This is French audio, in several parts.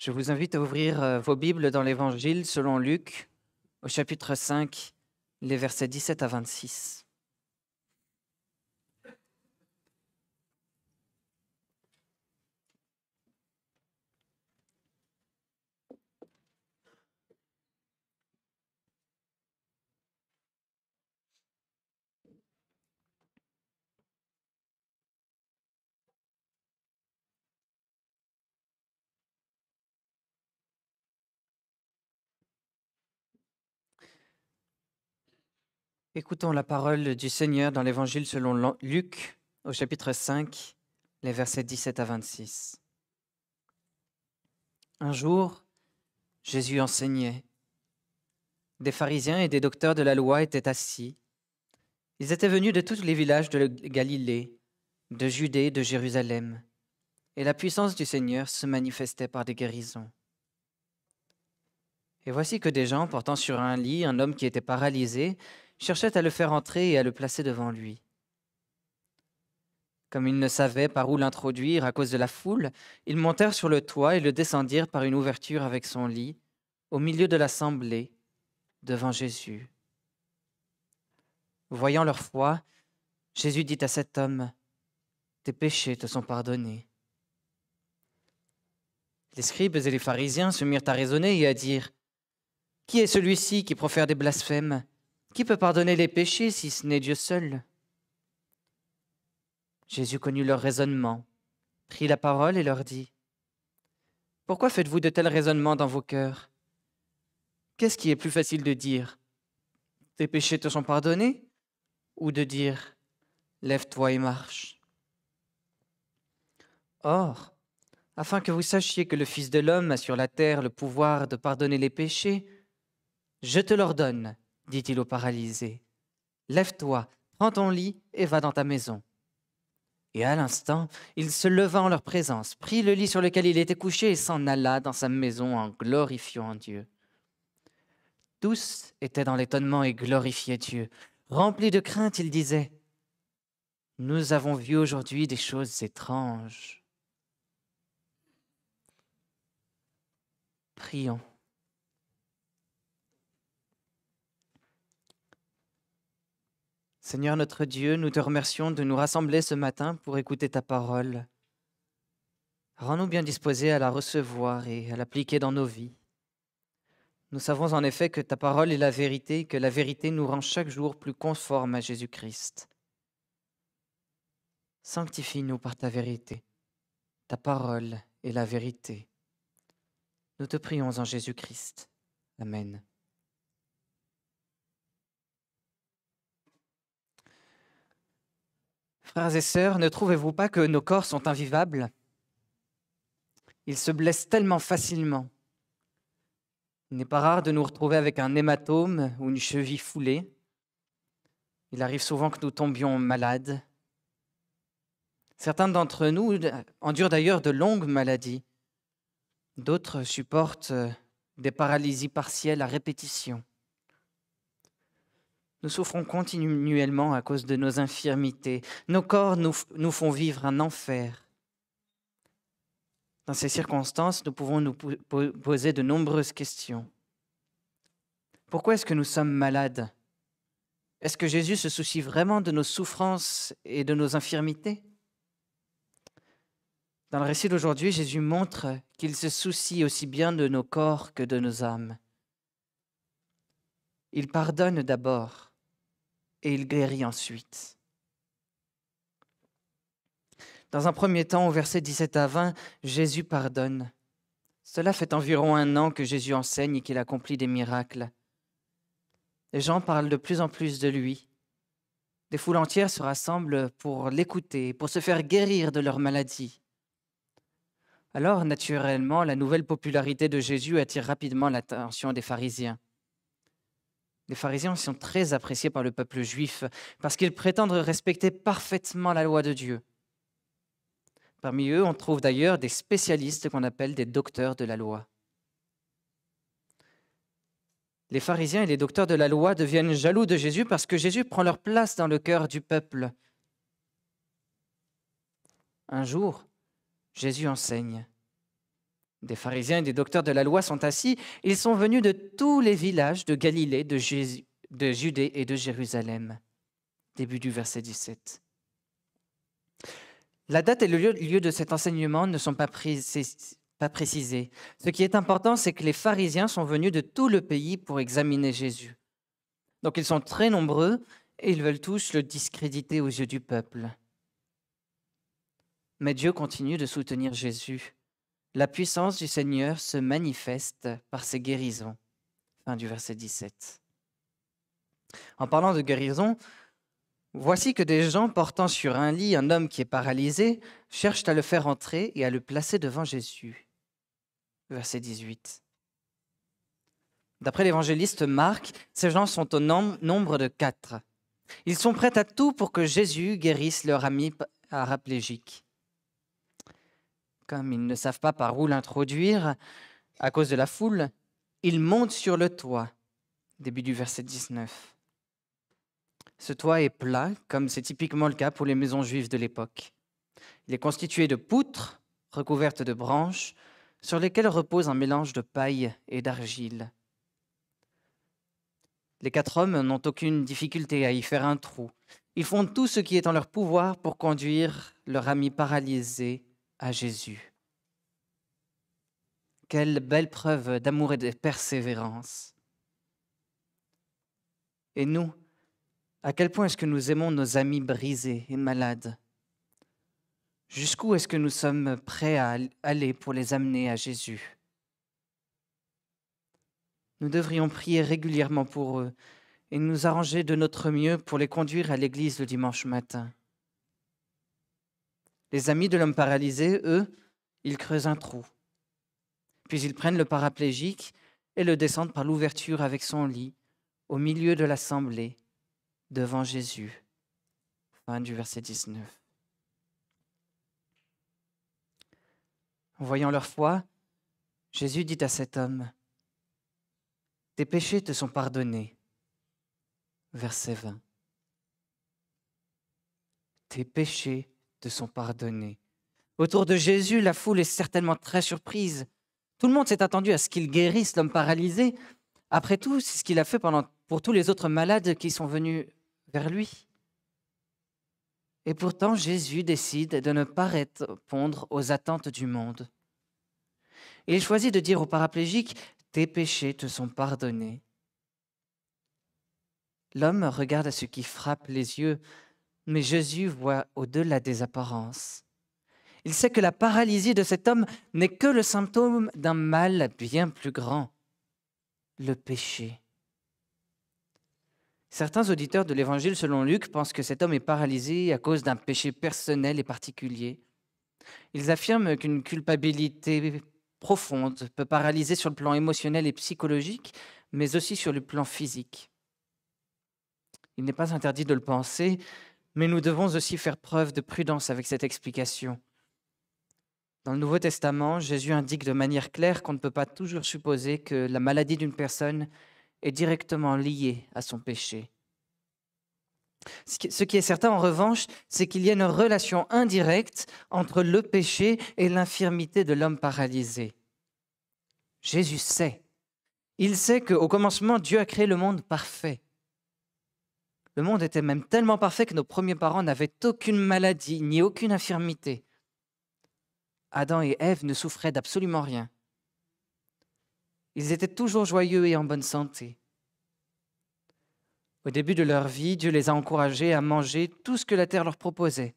Je vous invite à ouvrir euh, vos Bibles dans l'Évangile selon Luc, au chapitre 5, les versets 17 à 26. Écoutons la parole du Seigneur dans l'Évangile selon Luc au chapitre 5, les versets 17 à 26. Un jour, Jésus enseignait. Des pharisiens et des docteurs de la loi étaient assis. Ils étaient venus de tous les villages de Galilée, de Judée, de Jérusalem, et la puissance du Seigneur se manifestait par des guérisons. Et voici que des gens portant sur un lit un homme qui était paralysé cherchait à le faire entrer et à le placer devant lui. Comme ils ne savaient par où l'introduire à cause de la foule, ils montèrent sur le toit et le descendirent par une ouverture avec son lit, au milieu de l'assemblée, devant Jésus. Voyant leur foi, Jésus dit à cet homme, Tes péchés te sont pardonnés. Les scribes et les pharisiens se mirent à raisonner et à dire, Qui est celui-ci qui profère des blasphèmes qui peut pardonner les péchés si ce n'est Dieu seul Jésus connut leur raisonnement, prit la parole et leur dit, Pourquoi faites-vous de tels raisonnements dans vos cœurs Qu'est-ce qui est plus facile de dire Tes péchés te sont pardonnés ou de dire Lève-toi et marche Or, afin que vous sachiez que le Fils de l'homme a sur la terre le pouvoir de pardonner les péchés, je te l'ordonne dit-il au paralysé. Lève-toi, prends ton lit et va dans ta maison. Et à l'instant, il se leva en leur présence, prit le lit sur lequel il était couché et s'en alla dans sa maison en glorifiant Dieu. Tous étaient dans l'étonnement et glorifiaient Dieu. Remplis de crainte, ils disaient, Nous avons vu aujourd'hui des choses étranges. Prions. Seigneur notre Dieu, nous te remercions de nous rassembler ce matin pour écouter ta parole. Rends-nous bien disposés à la recevoir et à l'appliquer dans nos vies. Nous savons en effet que ta parole est la vérité et que la vérité nous rend chaque jour plus conformes à Jésus-Christ. Sanctifie-nous par ta vérité. Ta parole est la vérité. Nous te prions en Jésus-Christ. Amen. Frères et sœurs, ne trouvez-vous pas que nos corps sont invivables Ils se blessent tellement facilement. Il n'est pas rare de nous retrouver avec un hématome ou une cheville foulée. Il arrive souvent que nous tombions malades. Certains d'entre nous endurent d'ailleurs de longues maladies. D'autres supportent euh, des paralysies partielles à répétition. Nous souffrons continuellement à cause de nos infirmités. Nos corps nous, font vivre un enfer. Dans ces circonstances, nous pouvons nous poser de nombreuses questions. Pourquoi est-ce que nous sommes malades Est-ce que Jésus se soucie vraiment de nos souffrances et de nos infirmités Dans le récit d'aujourd'hui, Jésus montre qu'il se soucie aussi bien de nos corps que de nos âmes. Il pardonne d'abord et il guérit ensuite. Dans un premier temps, au verset 17 à 20, Jésus pardonne. Cela fait environ un an que Jésus enseigne et qu'il accomplit des miracles. Les gens parlent de plus en plus de lui. Des foules entières se rassemblent pour l'écouter, pour se faire guérir de leur maladie. Alors, naturellement, la nouvelle popularité de Jésus attire rapidement l'attention des pharisiens. Les pharisiens sont très appréciés par le peuple juif parce qu'ils prétendent respecter parfaitement la loi de Dieu. Parmi eux, on trouve d'ailleurs des spécialistes qu'on appelle des docteurs de la loi. Les pharisiens et les docteurs de la loi deviennent jaloux de Jésus parce que Jésus prend leur place dans le cœur du peuple. Un jour, Jésus enseigne. Des pharisiens et des docteurs de la loi sont assis. Ils sont venus de tous les villages de Galilée, de, Judée et de Jérusalem. Début du verset 17. La date et le lieu, de cet enseignement ne sont pas précisés. Ce qui est important, c'est que les pharisiens sont venus de tout le pays pour examiner Jésus. Donc ils sont très nombreux et ils veulent tous le discréditer aux yeux du peuple. Mais Dieu continue de soutenir Jésus. La puissance du Seigneur se manifeste par ses guérisons. Fin du verset 17. En parlant de guérison, voici que des gens portant sur un lit un homme qui est paralysé cherchent à le faire entrer et à le placer devant Jésus. Verset 18. D'après l'évangéliste Marc, ces gens sont au nombre de quatre. Ils sont prêts à tout pour que Jésus guérisse leur ami paraplégique comme ils ne savent pas par où l'introduire à cause de la foule, ils montent sur le toit. Début du verset 19. Ce toit est plat, comme c'est typiquement le cas pour les maisons juives de l'époque. Il est constitué de poutres recouvertes de branches sur lesquelles repose un mélange de paille et d'argile. Les quatre hommes n'ont aucune difficulté à y faire un trou. Ils font tout ce qui est en leur pouvoir pour conduire leur ami paralysé à Jésus. Quelle belle preuve d'amour et de persévérance. Et nous, à quel point est-ce que nous aimons nos amis brisés et malades Jusqu'où est-ce que nous sommes prêts à aller pour les amener à Jésus Nous devrions prier régulièrement pour eux et nous arranger de notre mieux pour les conduire à l'église le dimanche matin. Les amis de l'homme paralysé, eux, ils creusent un trou. Puis ils prennent le paraplégique et le descendent par l'ouverture avec son lit, au milieu de l'assemblée, devant Jésus. Fin du verset 19. En voyant leur foi, Jésus dit à cet homme, Tes péchés te sont pardonnés. Verset 20. Tes péchés te sont pardonnés. Autour de Jésus, la foule est certainement très surprise. Tout le monde s'est attendu à ce qu'il guérisse l'homme paralysé. Après tout, c'est ce qu'il a fait pour tous les autres malades qui sont venus vers lui. Et pourtant, Jésus décide de ne pas répondre aux attentes du monde. Il choisit de dire aux paraplégiques, Tes péchés te sont pardonnés. L'homme regarde à ce qui frappe les yeux, mais Jésus voit au-delà des apparences. Il sait que la paralysie de cet homme n'est que le symptôme d'un mal bien plus grand, le péché. Certains auditeurs de l'Évangile selon Luc pensent que cet homme est paralysé à cause d'un péché personnel et particulier. Ils affirment qu'une culpabilité profonde peut paralyser sur le plan émotionnel et psychologique, mais aussi sur le plan physique. Il n'est pas interdit de le penser, mais nous devons aussi faire preuve de prudence avec cette explication. Dans le Nouveau Testament, Jésus indique de manière claire qu'on ne peut pas toujours supposer que la maladie d'une personne est directement liée à son péché. Ce qui est certain, en revanche, c'est qu'il y a une relation indirecte entre le péché et l'infirmité de l'homme paralysé. Jésus sait. Il sait qu'au commencement, Dieu a créé le monde parfait. Le monde était même tellement parfait que nos premiers parents n'avaient aucune maladie ni aucune infirmité. Adam et Ève ne souffraient d'absolument rien. Ils étaient toujours joyeux et en bonne santé. Au début de leur vie, Dieu les a encouragés à manger tout ce que la terre leur proposait,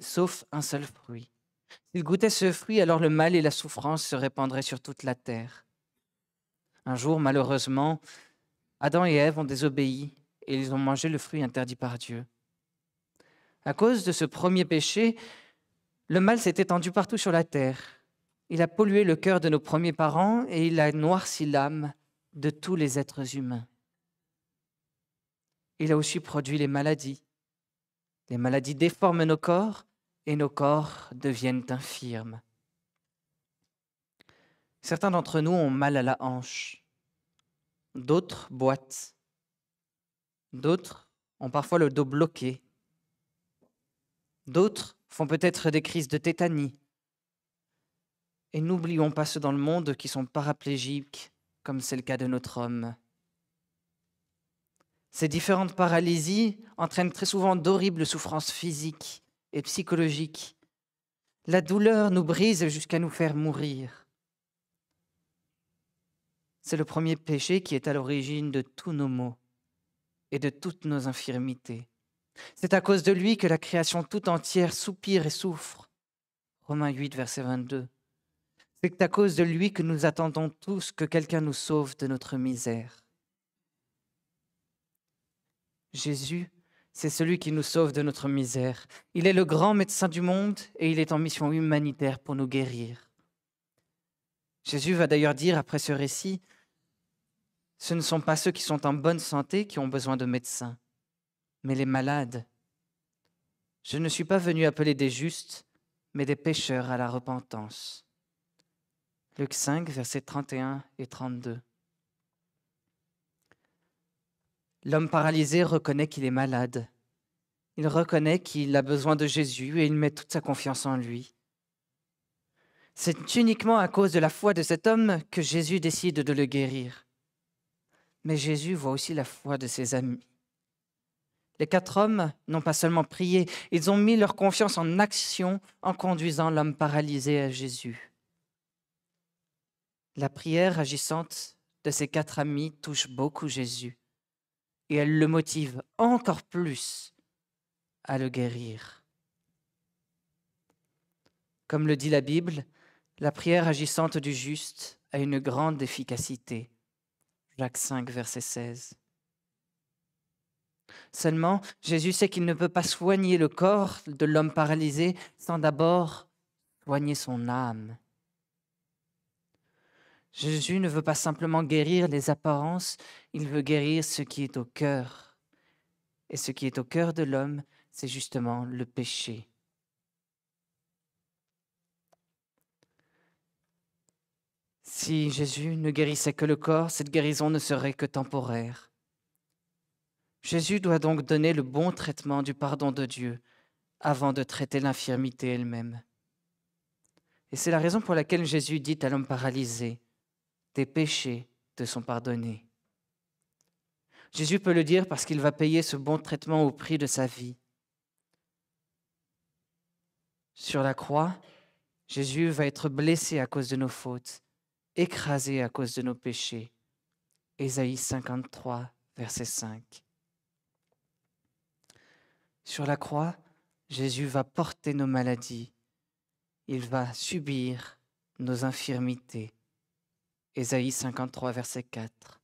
sauf un seul fruit. S'ils goûtaient ce fruit, alors le mal et la souffrance se répandraient sur toute la terre. Un jour, malheureusement, Adam et Ève ont désobéi et ils ont mangé le fruit interdit par Dieu. À cause de ce premier péché, le mal s'est étendu partout sur la terre. Il a pollué le cœur de nos premiers parents et il a noirci l'âme de tous les êtres humains. Il a aussi produit les maladies. Les maladies déforment nos corps et nos corps deviennent infirmes. Certains d'entre nous ont mal à la hanche. D'autres boitent. D'autres ont parfois le dos bloqué. D'autres font peut-être des crises de tétanie. Et n'oublions pas ceux dans le monde qui sont paraplégiques, comme c'est le cas de notre homme. Ces différentes paralysies entraînent très souvent d'horribles souffrances physiques et psychologiques. La douleur nous brise jusqu'à nous faire mourir. C'est le premier péché qui est à l'origine de tous nos maux et de toutes nos infirmités. C'est à cause de lui que la création tout entière soupire et souffre. Romains 8, verset 22. C'est à cause de lui que nous attendons tous que quelqu'un nous sauve de notre misère. Jésus, c'est celui qui nous sauve de notre misère. Il est le grand médecin du monde et il est en mission humanitaire pour nous guérir. Jésus va d'ailleurs dire après ce récit, ce ne sont pas ceux qui sont en bonne santé qui ont besoin de médecins, mais les malades. Je ne suis pas venu appeler des justes, mais des pécheurs à la repentance. Luc 5, versets 31 et 32. L'homme paralysé reconnaît qu'il est malade. Il reconnaît qu'il a besoin de Jésus et il met toute sa confiance en lui. C'est uniquement à cause de la foi de cet homme que Jésus décide de le guérir mais Jésus voit aussi la foi de ses amis. Les quatre hommes n'ont pas seulement prié, ils ont mis leur confiance en action en conduisant l'homme paralysé à Jésus. La prière agissante de ces quatre amis touche beaucoup Jésus et elle le motive encore plus à le guérir. Comme le dit la Bible, la prière agissante du juste a une grande efficacité. Jacques 5, verset 16. Seulement, Jésus sait qu'il ne peut pas soigner le corps de l'homme paralysé sans d'abord soigner son âme. Jésus ne veut pas simplement guérir les apparences, il veut guérir ce qui est au cœur. Et ce qui est au cœur de l'homme, c'est justement le péché. Si Jésus ne guérissait que le corps, cette guérison ne serait que temporaire. Jésus doit donc donner le bon traitement du pardon de Dieu avant de traiter l'infirmité elle-même. Et c'est la raison pour laquelle Jésus dit à l'homme paralysé, Tes péchés te sont pardonnés. Jésus peut le dire parce qu'il va payer ce bon traitement au prix de sa vie. Sur la croix, Jésus va être blessé à cause de nos fautes écrasé à cause de nos péchés. Ésaïe 53, verset 5. Sur la croix, Jésus va porter nos maladies, il va subir nos infirmités. Ésaïe 53, verset 4.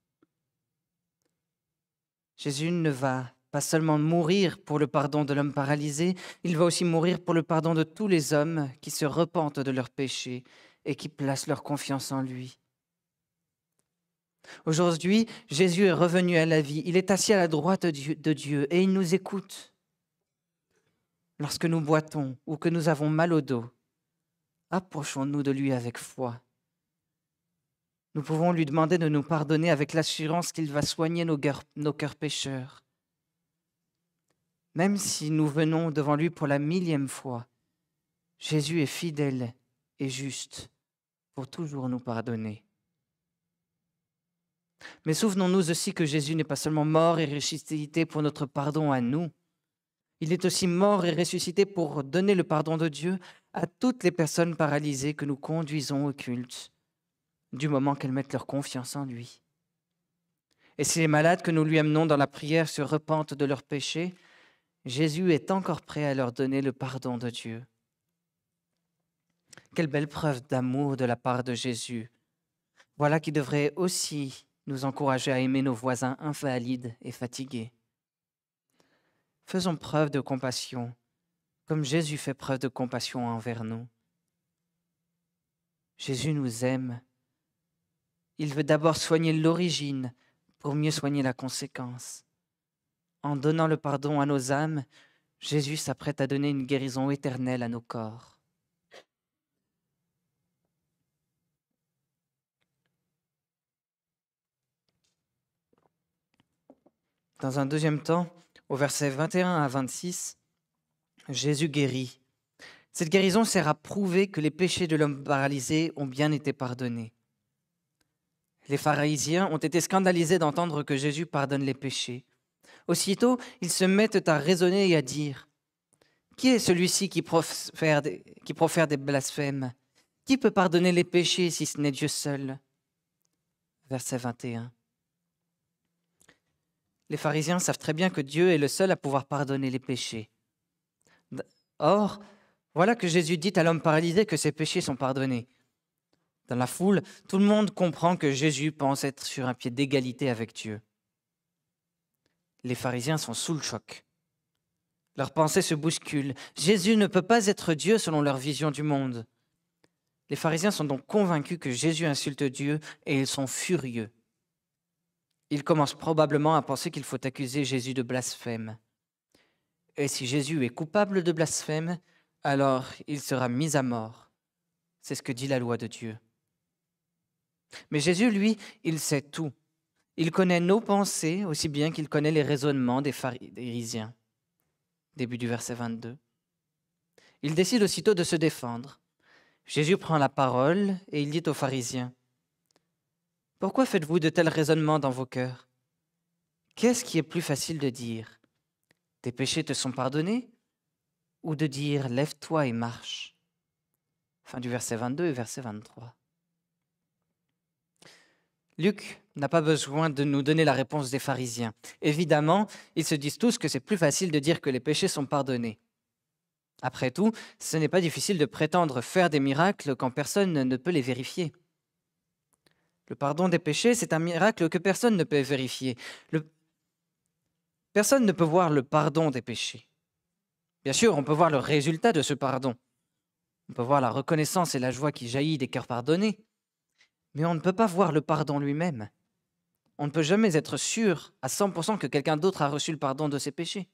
Jésus ne va pas seulement mourir pour le pardon de l'homme paralysé, il va aussi mourir pour le pardon de tous les hommes qui se repentent de leurs péchés et qui placent leur confiance en lui. Aujourd'hui, Jésus est revenu à la vie. Il est assis à la droite de Dieu et il nous écoute. Lorsque nous boitons ou que nous avons mal au dos, approchons-nous de lui avec foi. Nous pouvons lui demander de nous pardonner avec l'assurance qu'il va soigner nos cœurs, nos pécheurs. Même si nous venons devant lui pour la millième fois, Jésus est fidèle et juste pour toujours nous pardonner. Mais souvenons-nous aussi que Jésus n'est pas seulement mort et ressuscité pour notre pardon à nous. Il est aussi mort et ressuscité pour donner le pardon de Dieu à toutes les personnes paralysées que nous conduisons au culte, du moment qu'elles mettent leur confiance en lui. Et si les malades que nous lui amenons dans la prière se repentent de leurs péchés, Jésus est encore prêt à leur donner le pardon de Dieu. Quelle belle preuve d'amour de la part de Jésus. Voilà qui devrait aussi nous encourager à aimer nos voisins invalides et fatigués. Faisons preuve de compassion, comme Jésus fait preuve de compassion envers nous. Jésus nous aime. Il veut d'abord soigner l'origine pour mieux soigner la conséquence. En donnant le pardon à nos âmes, Jésus s'apprête à donner une guérison éternelle à nos corps. Dans un deuxième temps, au verset 21 à 26, Jésus guérit. Cette guérison sert à prouver que les péchés de l'homme paralysé ont bien été pardonnés. Les pharisiens ont été scandalisés d'entendre que Jésus pardonne les péchés. Aussitôt, ils se mettent à raisonner et à dire Qui est celui-ci qui profère, des, qui profère des blasphèmes Qui peut pardonner les péchés si ce n'est Dieu seul Verset 21. Les pharisiens savent très bien que Dieu est le seul à pouvoir pardonner les péchés. Or, voilà que Jésus dit à l'homme paralysé que ses péchés sont pardonnés. Dans la foule, tout le monde comprend que Jésus pense être sur un pied d'égalité avec Dieu. Les pharisiens sont sous le choc. Leurs pensées se bousculent. Jésus ne peut pas être Dieu selon leur vision du monde. Les pharisiens sont donc convaincus que Jésus insulte Dieu et ils sont furieux. Il commence probablement à penser qu'il faut accuser Jésus de blasphème. Et si Jésus est coupable de blasphème, alors il sera mis à mort. C'est ce que dit la loi de Dieu. Mais Jésus, lui, il sait tout. Il connaît nos pensées aussi bien qu'il connaît les raisonnements des pharisiens. Début du verset 22. Il décide aussitôt de se défendre. Jésus prend la parole et il dit aux pharisiens, pourquoi faites-vous de tels raisonnements dans vos cœurs Qu'est-ce qui est plus facile de dire Tes péchés te sont pardonnés ou de dire Lève-toi et marche Fin du verset 22 et verset 23. Luc n'a pas besoin de nous donner la réponse des pharisiens. Évidemment, ils se disent tous que c'est plus facile de dire que les péchés sont pardonnés. Après tout, ce n'est pas difficile de prétendre faire des miracles quand personne ne peut les vérifier. Le pardon des péchés, c'est un miracle que personne ne peut vérifier. Personne ne peut voir le pardon des péchés. Bien sûr, on peut voir le résultat de ce pardon. On peut voir la reconnaissance et la joie qui jaillit des cœurs pardonnés. Mais on ne peut pas voir le pardon lui-même. On ne peut jamais être sûr à 100% que quelqu'un d'autre a reçu le pardon de ses péchés.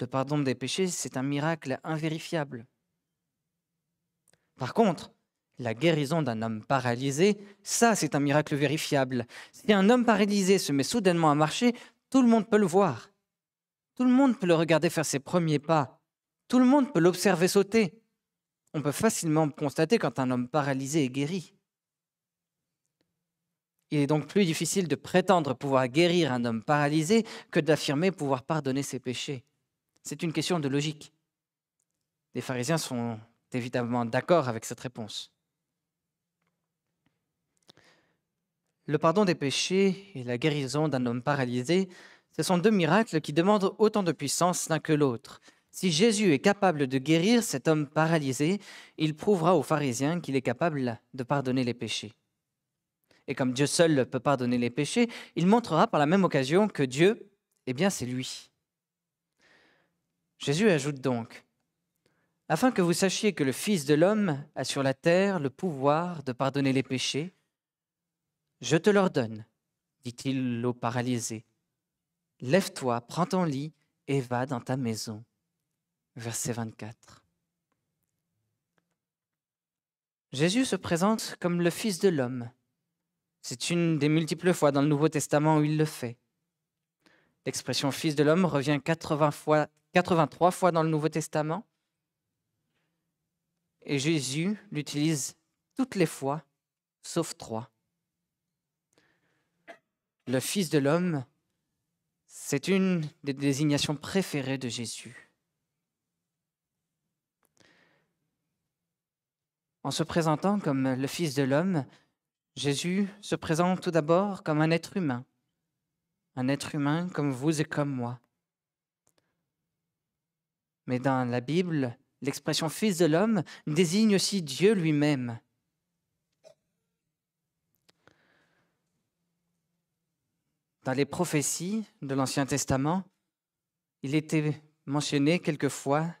Le pardon des péchés, c'est un miracle invérifiable. Par contre, la guérison d'un homme paralysé, ça c'est un miracle vérifiable. Si un homme paralysé se met soudainement à marcher, tout le monde peut le voir. Tout le monde peut le regarder faire ses premiers pas. Tout le monde peut l'observer sauter. On peut facilement constater quand un homme paralysé est guéri. Il est donc plus difficile de prétendre pouvoir guérir un homme paralysé que d'affirmer pouvoir pardonner ses péchés. C'est une question de logique. Les pharisiens sont évidemment d'accord avec cette réponse. Le pardon des péchés et la guérison d'un homme paralysé, ce sont deux miracles qui demandent autant de puissance l'un que l'autre. Si Jésus est capable de guérir cet homme paralysé, il prouvera aux pharisiens qu'il est capable de pardonner les péchés. Et comme Dieu seul peut pardonner les péchés, il montrera par la même occasion que Dieu, eh bien, c'est lui. Jésus ajoute donc, afin que vous sachiez que le Fils de l'homme a sur la terre le pouvoir de pardonner les péchés, je te l'ordonne, dit-il au paralysé. Lève-toi, prends ton lit et va dans ta maison. Verset 24. Jésus se présente comme le Fils de l'homme. C'est une des multiples fois dans le Nouveau Testament où il le fait. L'expression Fils de l'homme revient 80 fois, 83 fois dans le Nouveau Testament. Et Jésus l'utilise toutes les fois, sauf trois le Fils de l'homme, c'est une des désignations préférées de Jésus. En se présentant comme le Fils de l'homme, Jésus se présente tout d'abord comme un être humain, un être humain comme vous et comme moi. Mais dans la Bible, l'expression Fils de l'homme désigne aussi Dieu lui-même. Dans les prophéties de l'Ancien Testament, il était mentionné quelquefois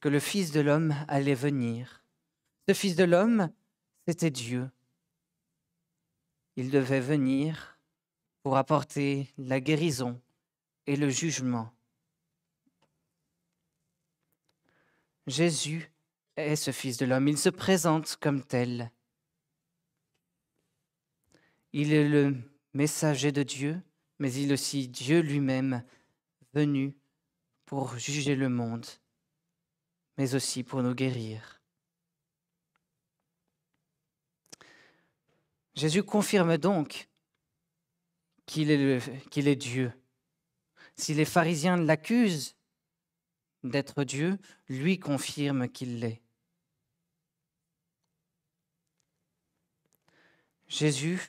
que le Fils de l'homme allait venir. Ce Fils de l'homme, c'était Dieu. Il devait venir pour apporter la guérison et le jugement. Jésus est ce Fils de l'homme. Il se présente comme tel. Il est le messager de Dieu, mais il aussi Dieu lui-même venu pour juger le monde, mais aussi pour nous guérir. Jésus confirme donc qu'il est, est, Dieu. Si les pharisiens l'accusent d'être Dieu, lui confirme qu'il l'est. Jésus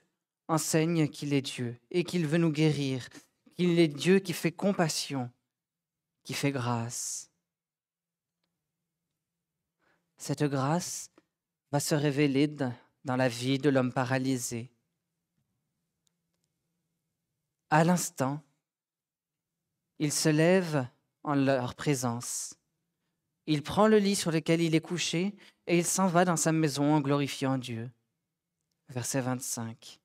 enseigne qu'il est Dieu et qu'il veut nous guérir, qu'il est Dieu qui fait compassion, qui fait grâce. Cette grâce va se révéler dans la vie de l'homme paralysé. À l'instant, il se lève en leur présence. Il prend le lit sur lequel il est couché et il s'en va dans sa maison en glorifiant Dieu. Verset 25.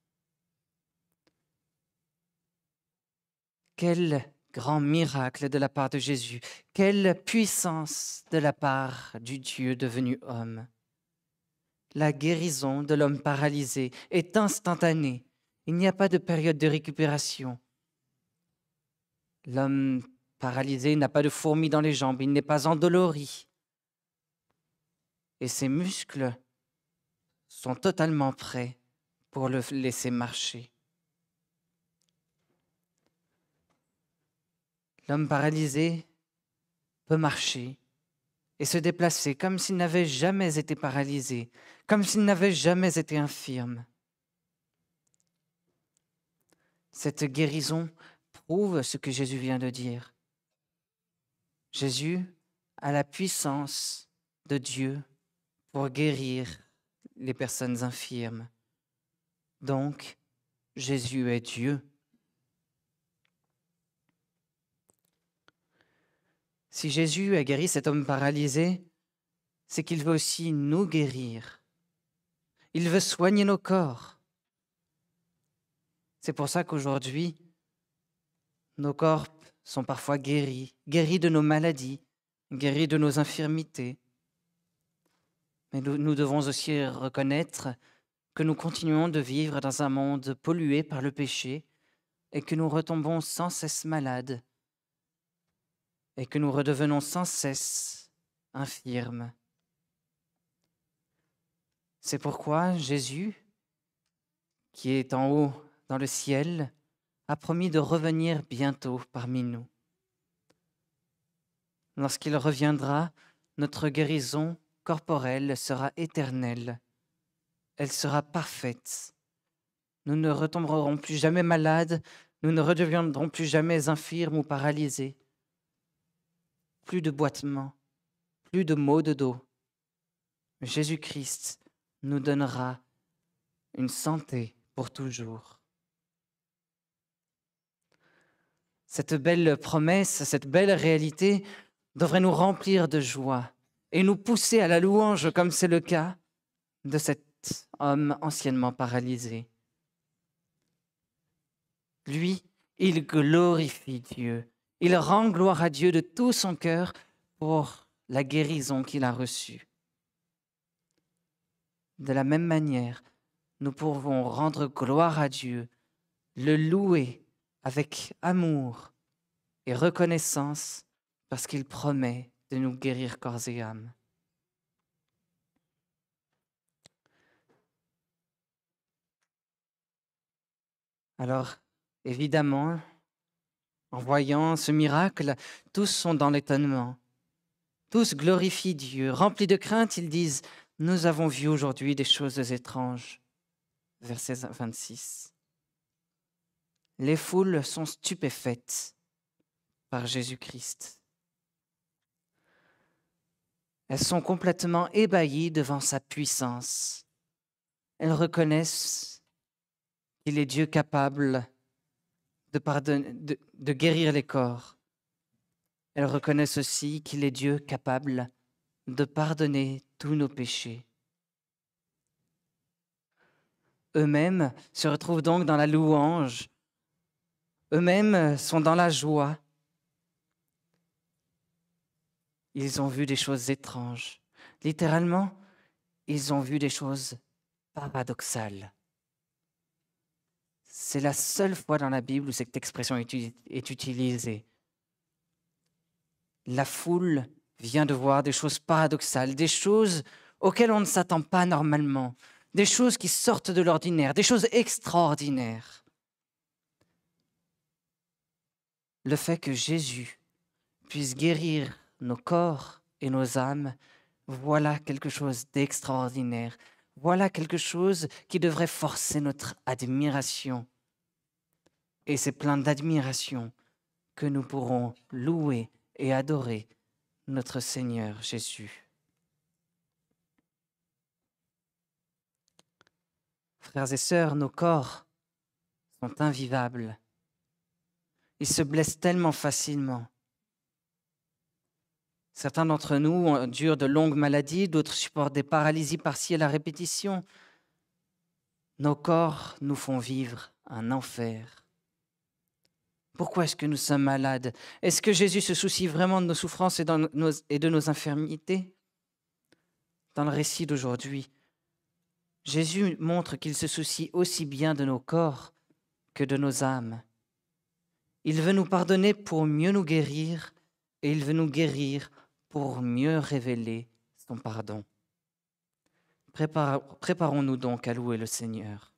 Quel grand miracle de la part de Jésus, quelle puissance de la part du Dieu devenu homme. La guérison de l'homme paralysé est instantanée. Il n'y a pas de période de récupération. L'homme paralysé n'a pas de fourmis dans les jambes, il n'est pas endolori. Et ses muscles sont totalement prêts pour le laisser marcher. l'homme paralysé peut marcher et se déplacer comme s'il n'avait jamais été paralysé, comme s'il n'avait jamais été infirme. Cette guérison prouve ce que Jésus vient de dire. Jésus a la puissance de Dieu pour guérir les personnes infirmes. Donc, Jésus est Dieu. Si Jésus a guéri cet homme paralysé, c'est qu'il veut aussi nous guérir. Il veut soigner nos corps. C'est pour ça qu'aujourd'hui, nos corps sont parfois guéris, guéris de nos maladies, guéris de nos infirmités. Mais nous, devons aussi reconnaître que nous continuons de vivre dans un monde pollué par le péché et que nous retombons sans cesse malades et que nous redevenons sans cesse infirmes. C'est pourquoi Jésus, qui est en haut dans le ciel, a promis de revenir bientôt parmi nous. Lorsqu'il reviendra, notre guérison corporelle sera éternelle. Elle sera parfaite. Nous ne retomberons plus jamais malades, nous ne redeviendrons plus jamais infirmes ou paralysés plus de boitement, plus de maux de dos. Jésus-Christ nous donnera une santé pour toujours. Cette belle promesse, cette belle réalité devrait nous remplir de joie et nous pousser à la louange, comme c'est le cas de cet homme anciennement paralysé. Lui, il glorifie Dieu il rend gloire à Dieu de tout son cœur pour la guérison qu'il a reçue. De la même manière, nous pouvons rendre gloire à Dieu, le louer avec amour et reconnaissance parce qu'il promet de nous guérir corps et âme. Alors, évidemment, en voyant ce miracle, tous sont dans l'étonnement. Tous glorifient Dieu. Remplis de crainte, ils disent, Nous avons vu aujourd'hui des choses étranges. Verset 26. Les foules sont stupéfaites par Jésus-Christ. Elles sont complètement ébahies devant sa puissance. Elles reconnaissent qu'il est Dieu capable de, guérir les corps. Elles reconnaissent aussi qu'il est Dieu capable de pardonner tous nos péchés. Eux-mêmes se retrouvent donc dans la louange. Eux-mêmes sont dans la joie. Ils ont vu des choses étranges. Littéralement, ils ont vu des choses paradoxales. C'est la seule fois dans la Bible où cette expression est, utilisée. La foule vient de voir des choses paradoxales, des choses auxquelles on ne s'attend pas normalement, des choses qui sortent de l'ordinaire, des choses extraordinaires. Le fait que Jésus puisse guérir nos corps et nos âmes, voilà quelque chose d'extraordinaire, voilà quelque chose qui devrait forcer notre admiration. Et c'est plein d'admiration que nous pourrons louer et adorer notre Seigneur Jésus. Frères et sœurs, nos corps sont invivables. Ils se blessent tellement facilement. Certains d'entre nous endurent de longues maladies, d'autres supportent des paralysies partielles à répétition. Nos corps nous font vivre un enfer. Pourquoi est-ce que nous sommes malades Est-ce que Jésus se soucie vraiment de nos souffrances et, de nos infirmités Dans le récit d'aujourd'hui, Jésus montre qu'il se soucie aussi bien de nos corps que de nos âmes. Il veut nous pardonner pour mieux nous guérir et il veut nous guérir pour mieux révéler son pardon. Préparons-nous donc à louer le Seigneur.